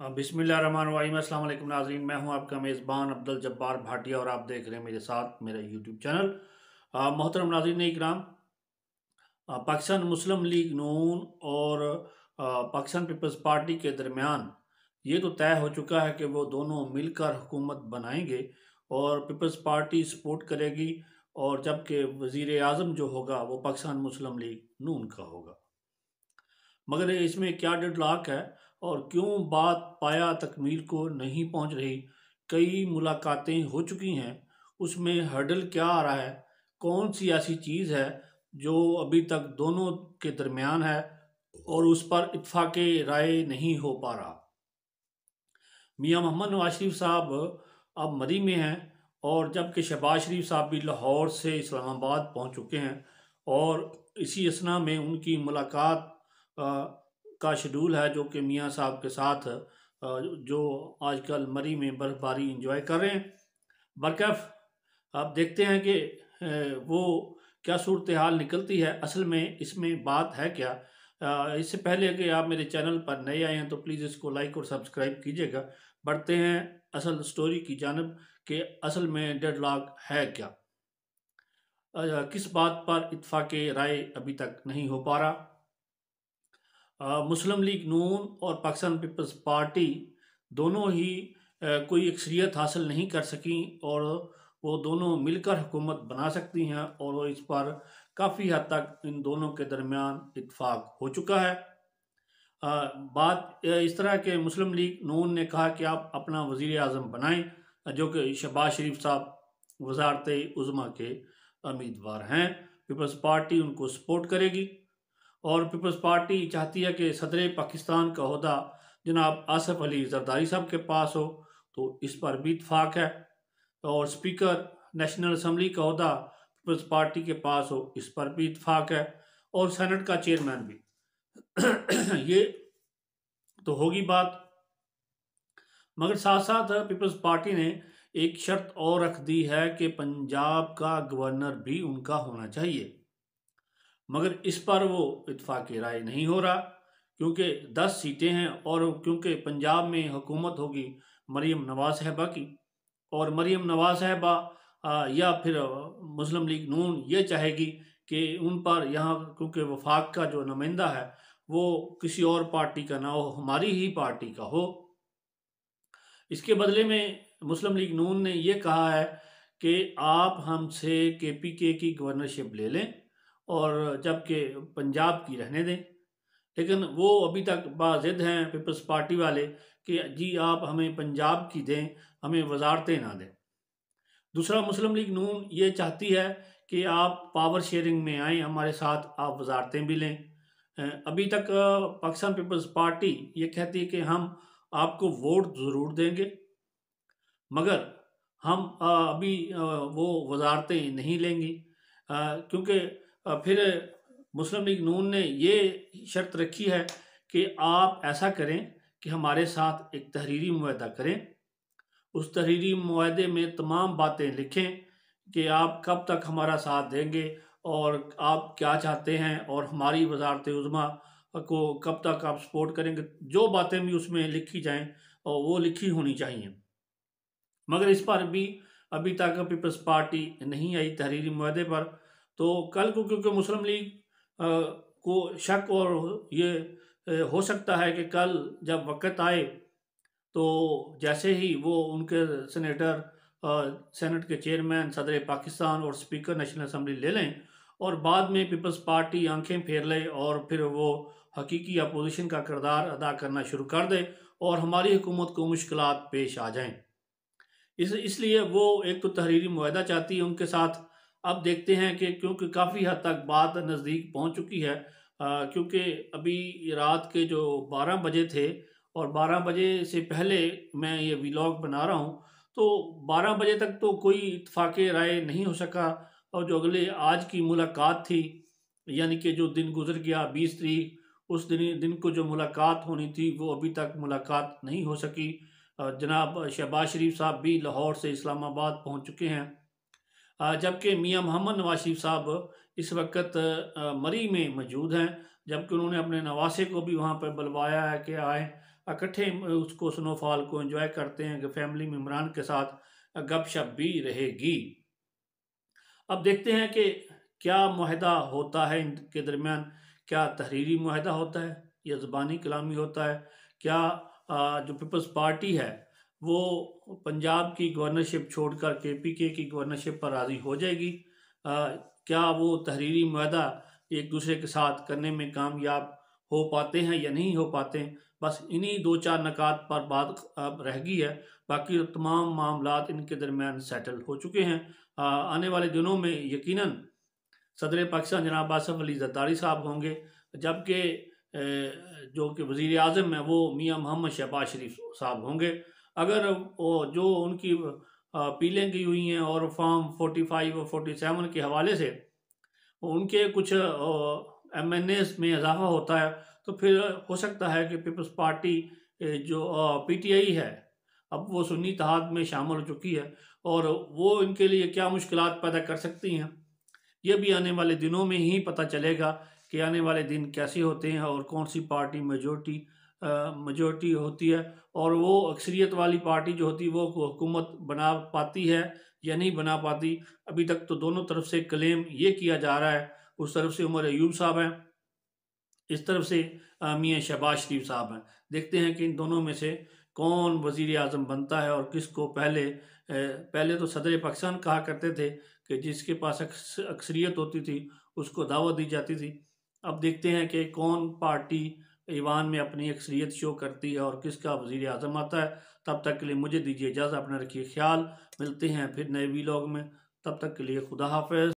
हाँ, बिसमिल्ल अल्लाम नाजरीन मैं हूं आपका मेज़बान अब्दुल जब्बार भाटिया और आप देख रहे हैं मेरे साथ मेरा यूट्यूब चैनल हाँ, मोहतरम नाजीन इकराम हाँ, पाकिस्तान मुस्लिम लीग नून और पाकिस्तान पीपल्स पार्टी के दरमियान ये तो तय हो चुका है कि वो दोनों मिलकर हुकूमत बनाएंगे और पीपल्स पार्टी सपोर्ट करेगी और जबकि वज़ी अजम जो होगा वो पाकिस्तान मुस्लिम लीग नून का होगा मगर इसमें क्या डेडलॉक है और क्यों बात पाया तकमील को नहीं पहुंच रही कई मुलाकातें हो चुकी हैं उसमें हर्डल क्या आ रहा है कौन सी ऐसी चीज़ है जो अभी तक दोनों के दरमियान है और उस पर इतफाक़ राय नहीं हो पा रहा मियाँ मोहम्मद नवाज शरीफ साहब अब मरी में हैं और जबकि शहबाज शरीफ साहब भी लाहौर से इस्लामाबाद पहुंच चुके हैं और इसी असना में उनकी मुलाकात का शेड्यूल है जो कि मियाँ साहब के साथ जो आजकल मरी में बर्फबारी इंजॉय कर रहे हैं बरकैफ़ आप देखते हैं कि वो क्या सूरत हाल निकलती है असल में इसमें बात है क्या इससे पहले कि आप मेरे चैनल पर नए आए हैं तो प्लीज़ इसको लाइक और सब्सक्राइब कीजिएगा बढ़ते हैं असल स्टोरी की जानब कि असल में डेडलॉक है क्या किस बात पर इतफाक़ राय अभी तक नहीं हो पा रहा मुस्लिम लीग नून और पाकिस्तान पीपल्स पार्टी दोनों ही कोई अक्सरियत हासिल नहीं कर सकें और वो दोनों मिलकर हुकूमत बना सकती हैं और इस पर काफ़ी हद तक इन दोनों के दरमियान इतफाक हो चुका है आ, बात इस तरह के मुस्लिम लीग नून ने कहा कि आप अपना वज़ी अजम बनाएं जो कि शहबाज शरीफ साहब वजारत उज़मा के उम्मीदवार हैं पीपल्स पार्टी उनको सपोर्ट करेगी और पीपल्स पार्टी चाहती है कि सदर पाकिस्तान का अहदा जनाब आसफ अली जरदारी साहब के पास हो तो इस पर भी इतफाक़ है और स्पीकर नेशनल असम्बली का अहदा पीपल्स पार्टी के पास हो इस पर भी इतफाक़ है और सेनेट का चेयरमैन भी ये तो होगी बात मगर साथ साथ पीपल्स पार्टी ने एक शर्त और रख दी है कि पंजाब का गवर्नर भी उनका होना चाहिए मगर इस पर वो इतफाक़ राय नहीं हो रहा क्योंकि दस सीटें हैं और क्योंकि पंजाब में हुकूमत होगी मरीम नवाज साहबा की और मरीम नवाज साहबा या फिर मुस्लिम लीग नून ये चाहेगी कि उन पर यहाँ क्योंकि वफाक का जो नुमाइंदा है वो किसी और पार्टी का ना हो हमारी ही पार्टी का हो इसके बदले में मुस्लिम लीग नून ने यह कहा है कि आप हमसे के पी के की गवर्नरशिप ले लें और जबकि पंजाब की रहने दें लेकिन वो अभी तक बाजिद हैं पीपल्स पार्टी वाले कि जी आप हमें पंजाब की दें हमें वजारतें ना दें दूसरा मुस्लिम लीग नून ये चाहती है कि आप पावर शेयरिंग में आएँ हमारे साथ आप वजारतें भी लें अभी तक पाकिस्तान पीपल्स पार्टी ये कहती है कि हम आपको वोट ज़रूर देंगे मगर हम अभी वो वजारतें नहीं लेंगी क्योंकि फिर मुस्लिम लीग नून ने ये शर्त रखी है कि आप ऐसा करें कि हमारे साथ एक तहरीरी माहा करें उस तहरीरी माहे में तमाम बातें लिखें कि आप कब तक हमारा साथ देंगे और आप क्या चाहते हैं और हमारी वजारत उजमा को कब तक आप सपोर्ट करेंगे जो बातें भी उसमें लिखी जाएं और वो लिखी होनी चाहिए मगर इस पर भी अभी तक पीपल्स पार्टी नहीं आई तहरीरी माहे पर तो कल को क्योंकि मुस्लिम लीग को शक और ये हो सकता है कि कल जब वक्त आए तो जैसे ही वो उनके सेनेटर सेनेट के चेयरमैन सदर पाकिस्तान और स्पीकर नेशनल असम्बली ले लें और बाद में पीपल्स पार्टी आंखें फेर ले और फिर वो हकीकी अपोजिशन का किरदार अदा करना शुरू कर दे और हमारी हुकूमत को मुश्किल पेश आ जाएं इस इसलिए वो एक तो तहरीरी माहा चाहती है उनके साथ अब देखते हैं कि क्योंकि काफ़ी हद तक बात नज़दीक पहुंच चुकी है क्योंकि अभी रात के जो 12 बजे थे और 12 बजे से पहले मैं ये व्लॉग बना रहा हूँ तो 12 बजे तक तो कोई इतफाक़ राय नहीं हो सका और जो अगले आज की मुलाकात थी यानी कि जो दिन गुजर गया बीस तरीक उस दिन दिन को जो मुलाकात होनी थी वो अभी तक मुलाकात नहीं हो सकी जनाब शहबाज शरीफ साहब भी लाहौर से इस्लामाबाद पहुंच चुके हैं जबकि मियाँ मोहम्मद नवाज साहब इस वक्त मरी में मौजूद हैं जबकि उन्होंने अपने नवासे को भी वहाँ पर बुलवाया है कि आए इकट्ठे उसको स्नोफॉल को एंजॉय करते हैं कि फैमिली मम्बरान के साथ गपशप भी रहेगी अब देखते हैं कि क्या माहा होता है इनके दरमियान क्या तहरीरी माहदा होता है या ज़बानी कलामी होता है क्या जो पीपल्स पार्टी है वो पंजाब की गवर्नरशिप छोड़कर के पी के की गवर्नरशिप पर राज़ी हो जाएगी आ, क्या वो तहरीरी माह एक दूसरे के साथ करने में कामयाब हो पाते हैं या नहीं हो पाते बस इन्हीं दो चार नकात पर बात अब रह गई है बाकी तमाम मामला इनके दरमियान सेटल हो चुके हैं आ, आने वाले दिनों में यकीन सदर पाकिस्तान जनाब आसफ अली जद्दारी साहब होंगे जबकि जो कि वज़ी अजम हैं वो मियाँ मोहम्मद शहबाज शरीफ साहब होंगे अगर वो जो उनकी अपीलें की हुई हैं और फॉर्म 45 और 47 के हवाले से उनके कुछ एम में इजाफा होता है तो फिर हो सकता है कि पीपल्स पार्टी जो पीटीआई है अब वो सुन्नी तहाद में शामिल हो चुकी है और वो इनके लिए क्या मुश्किल पैदा कर सकती हैं ये भी आने वाले दिनों में ही पता चलेगा कि आने वाले दिन कैसे होते हैं और कौन सी पार्टी मेजोरिटी मजोरिटी होती है और वो अक्सरियत वाली पार्टी जो होती है वो हुकूमत बना पाती है या नहीं बना पाती अभी तक तो दोनों तरफ से क्लेम ये किया जा रहा है उस तरफ से उमर अयूब साहब हैं इस तरफ से मियाँ शहबाज शरीफ साहब हैं देखते हैं कि इन दोनों में से कौन वज़ी अजम बनता है और किस को पहले पहले तो सदर पाकिस्तान कहा करते थे कि जिसके पास अक्सरियत होती थी उसको दावत दी जाती थी अब देखते हैं कि कौन पार्टी ईवान में अपनी अक्सरियत शो करती है और किसका वजीर अजम आता है तब तक के लिए मुझे दीजिए इजाज़त अपना रखिए ख्याल मिलते हैं फिर नए वी लॉग में तब तक के लिए खुदा हाफ